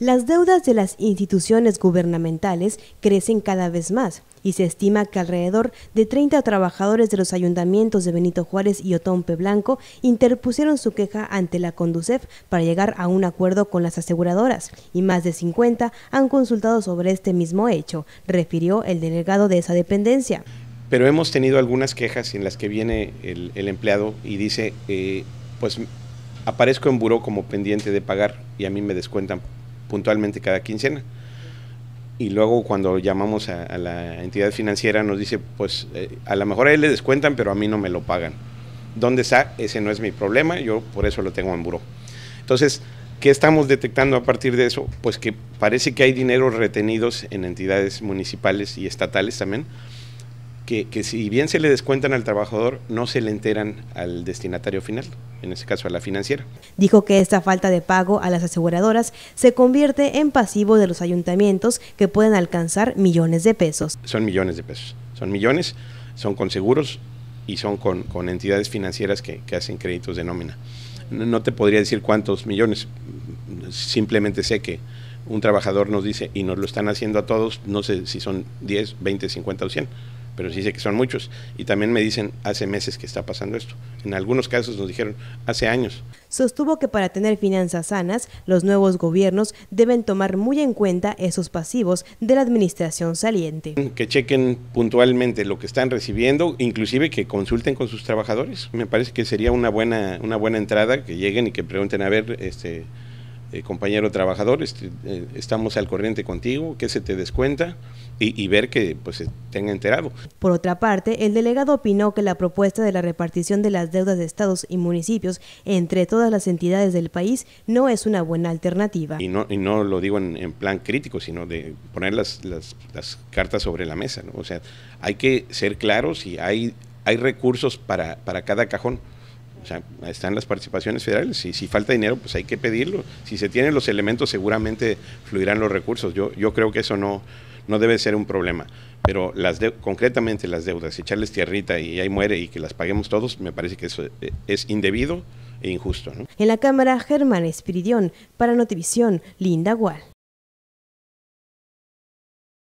Las deudas de las instituciones gubernamentales crecen cada vez más y se estima que alrededor de 30 trabajadores de los ayuntamientos de Benito Juárez y Otompe Blanco interpusieron su queja ante la Conducef para llegar a un acuerdo con las aseguradoras y más de 50 han consultado sobre este mismo hecho, refirió el delegado de esa dependencia. Pero hemos tenido algunas quejas en las que viene el, empleado y dice, eh, pues aparezco en buró como pendiente de pagar y a mí me descuentan puntualmente cada quincena. Y luego cuando llamamos a, la entidad financiera nos dice, pues eh, a lo mejor a él le descuentan, pero a mí no me lo pagan. ¿Dónde está? Ese no es mi problema, yo por eso lo tengo en buró. Entonces, ¿qué estamos detectando a partir de eso? Pues que parece que hay dinero retenidos en entidades municipales y estatales también, que si bien se le descuentan al trabajador, no se le enteran al destinatario final en este caso a la financiera. Dijo que esta falta de pago a las aseguradoras se convierte en pasivo de los ayuntamientos que pueden alcanzar millones de pesos. Son millones de pesos, son millones, son con seguros y son con, entidades financieras que, que, hacen créditos de nómina. No te podría decir cuántos millones, simplemente sé que un trabajador nos dice y nos lo están haciendo a todos, no sé si son 10, 20, 50 o 100 pero sí sé que son muchos. Y también me dicen hace meses que está pasando esto. En algunos casos nos dijeron hace años. Sostuvo que para tener finanzas sanas, los nuevos gobiernos deben tomar muy en cuenta esos pasivos de la administración saliente. Que chequen puntualmente lo que están recibiendo, inclusive que consulten con sus trabajadores. Me parece que sería una buena, una buena entrada, que lleguen y que pregunten, a ver, este eh, compañero trabajador, eh, estamos al corriente contigo, que se te descuenta y, y ver que pues, se tenga enterado. Por otra parte, el delegado opinó que la propuesta de la repartición de las deudas de estados y municipios entre todas las entidades del país no es una buena alternativa. Y no, y no lo digo en, plan crítico, sino de poner las, las, cartas sobre la mesa. O sea, hay que ser claros y hay, hay recursos para, para cada cajón. O sea, están las participaciones federales. Y si falta dinero, pues hay que pedirlo. Si se tienen los elementos, seguramente fluirán los recursos. Yo, creo que eso no, debe ser un problema. Pero las concretamente las deudas, echarles tierrita y ahí muere y que las paguemos todos, me parece que eso eh, es indebido e injusto. En la Cámara, Germán Espiridión, para Notivisión, Linda Gual.